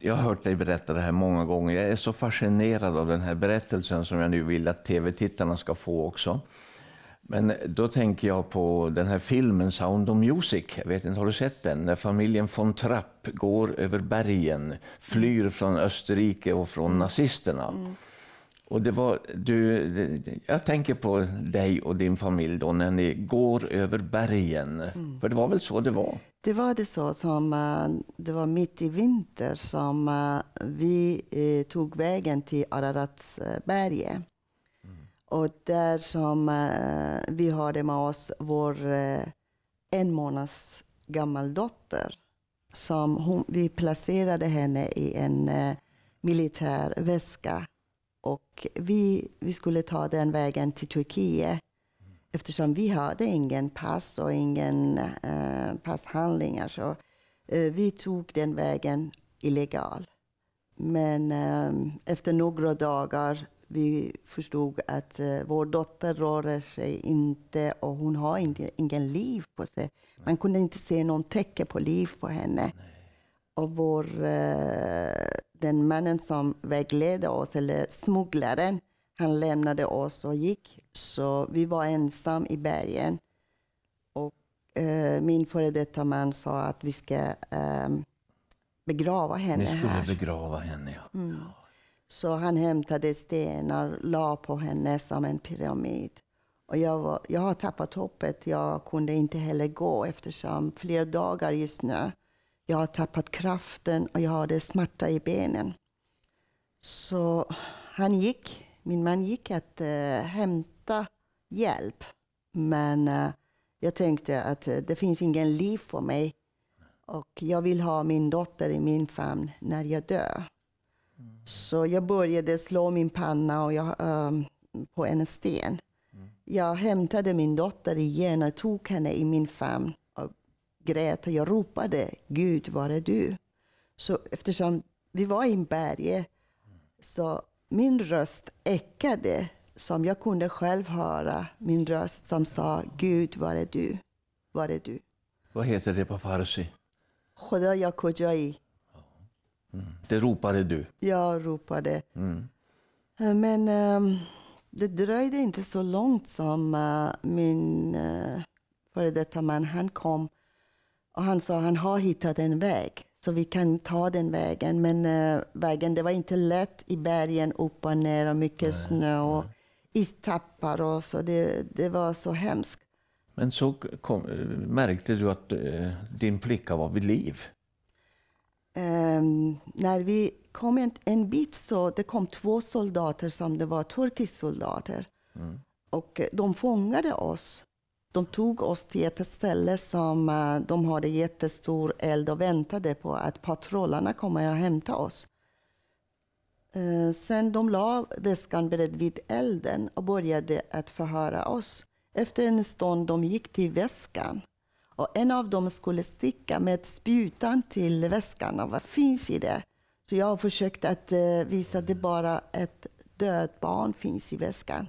Jag har hört dig berätta det här många gånger. Jag är så fascinerad av den här berättelsen som jag nu vill att tv-tittarna ska få också. Men då tänker jag på den här filmen Sound of Music. Jag vet inte, har du sett den? När familjen von Trapp går över bergen, flyr från Österrike och från nazisterna. Mm. Och det var, du, jag tänker på dig och din familj då när ni går över bergen. Mm. För det var väl så det var? Det var det så. som eh, Det var mitt i vinter som eh, vi eh, tog vägen till Araratsberget. Mm. Och där som vi hade med oss vår en månads gammal dotter. Som hon, vi placerade henne i en militär väska och vi, vi skulle ta den vägen till Turkiet eftersom vi hade ingen pass och ingen eh, passhandlingar. Så, eh, vi tog den vägen illegal. Men eh, efter några dagar vi förstod att eh, vår dotter rör sig inte och hon har inte, ingen liv på sig. Man kunde inte se någon tecken på liv på henne. Nej. Och vår eh, den mannen som vägledde oss, eller smugglaren, han lämnade oss och gick. Så vi var ensam i bergen. Och, eh, min före detta man sa att vi ska eh, begrava henne här. Ni skulle här. begrava henne, ja. Mm. Så han hämtade stenar, la på henne som en pyramid. Och jag, var, jag har tappat hoppet. Jag kunde inte heller gå eftersom flera dagar i snö jag har tappat kraften och jag hade smärta i benen. Så han gick, min man gick att eh, hämta hjälp. Men eh, jag tänkte att eh, det finns ingen liv för mig och jag vill ha min dotter i min famn när jag dör. Mm. Så jag började slå min panna och jag, ehm, på en sten. Mm. Jag hämtade min dotter igen och tog henne i min famn grät och jag ropade Gud, var är du? Så eftersom vi var i en berge, så min röst ekade som jag kunde själv höra min röst som sa Gud, var är du? Var är du? Vad heter det på farsi? Khoda mm. Det ropade du? Jag ropade. Mm. Men um, det dröjde inte så långt som uh, min uh, före detta man, han kom och han sa, att han har hittat en väg, så vi kan ta den vägen. Men äh, vägen, det var inte lätt i bergen, upp och ner och mycket nej, snö och nej. istappar och så. Det, det var så hemskt. Men så kom, eh, märkte du att äh, din flicka var vid liv? Ähm, när vi kom en, en, bit så det kom två soldater som det var turkiska soldater. Mm. Och de fångade oss de tog oss till ett ställe som eh, de hade jättestor eld och väntade på att patrullerna kommer att hämta oss. Eh, sen de la väskan bredvid elden och började att förhöra oss. Efter en stund de gick till väskan och en av dem skulle sticka med spjutan till väskan. Och vad finns i det? Så jag försökte att eh, visa att det bara ett dött barn finns i väskan.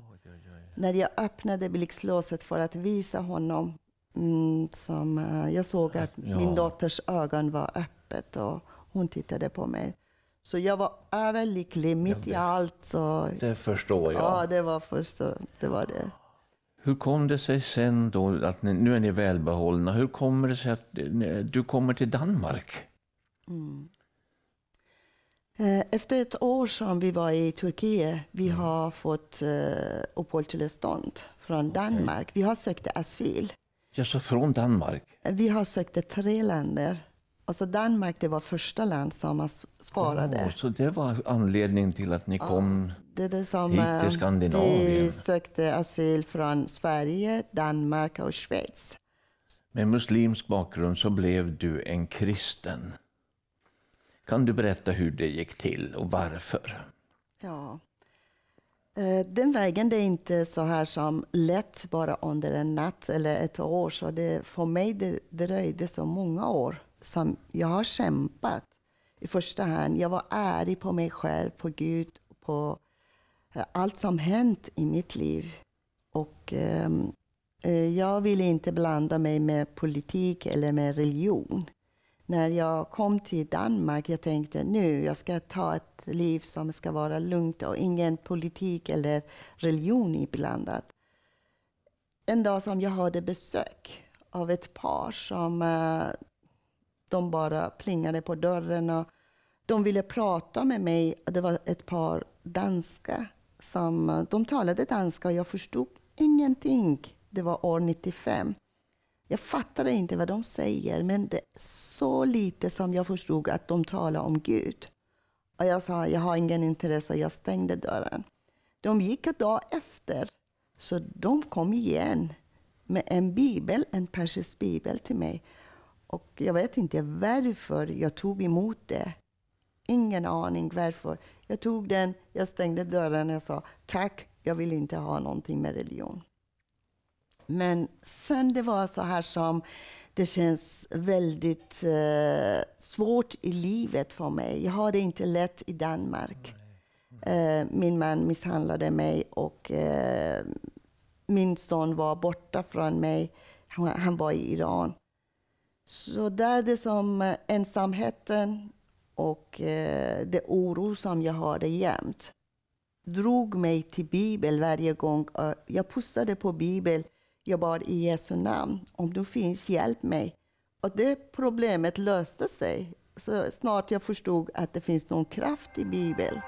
När jag öppnade blixtlåset för att visa honom, mm, som, eh, jag såg att ja. min dotters ögon var öppet och hon tittade på mig. Så jag var överlycklig mitt ja, det, i allt. Så, det förstår jag. Ja, det var först, det var det. Hur kom det sig sen då, att ni, nu är ni välbehållna, hur kommer det sig att du kommer till Danmark? Mm. Eh, efter ett år som vi var i Turkiet, vi mm. har fått uh, uppehållstillstånd från okay. Danmark. Vi har sökt asyl. Ja, så från Danmark? Vi har sökt tre länder. Alltså Danmark det var första land som svarade. Oh, så det var anledningen till att ni ja, kom det det som, hit eh, till Skandinavien? Vi sökte asyl från Sverige, Danmark och Schweiz. Med muslimsk bakgrund så blev du en kristen. Kan du berätta hur det gick till och varför? Ja, eh, den vägen det är inte så här som lätt bara under en natt eller ett år. Så det, för mig det dröjde så många år som jag har kämpat. I första hand, jag var ärlig på mig själv, på Gud, på eh, allt som hänt i mitt liv. Och ehm, eh, jag ville inte blanda mig med politik eller med religion när jag kom till Danmark, jag tänkte nu jag ska ta ett liv som ska vara lugnt och ingen politik eller religion inblandat. En dag som jag hade besök av ett par som eh, de bara plingade på dörren och de ville prata med mig. Det var ett par danska som de talade danska och jag förstod ingenting. Det var år 95. Jag fattade inte vad de säger, men det är så lite som jag förstod att de talade om Gud. Och jag sa, jag har ingen intresse och jag stängde dörren. De gick en dag efter, så de kom igen med en bibel, en persisk bibel till mig. Och jag vet inte varför jag tog emot det. Ingen aning varför. Jag tog den, jag stängde dörren och jag sa tack, jag vill inte ha någonting med religion. Men sen det var så här som det känns väldigt eh, svårt i livet för mig. Jag har det inte lätt i Danmark. Eh, min man misshandlade mig och eh, min son var borta från mig. Han, han var i Iran. Så där det som ensamheten och eh, det oro som jag hade det jämt drog mig till Bibeln varje gång. Eh, jag pussade på Bibeln jag bad i Jesu namn, om du finns, hjälp mig. Och det problemet löste sig så snart jag förstod att det finns någon kraft i Bibeln.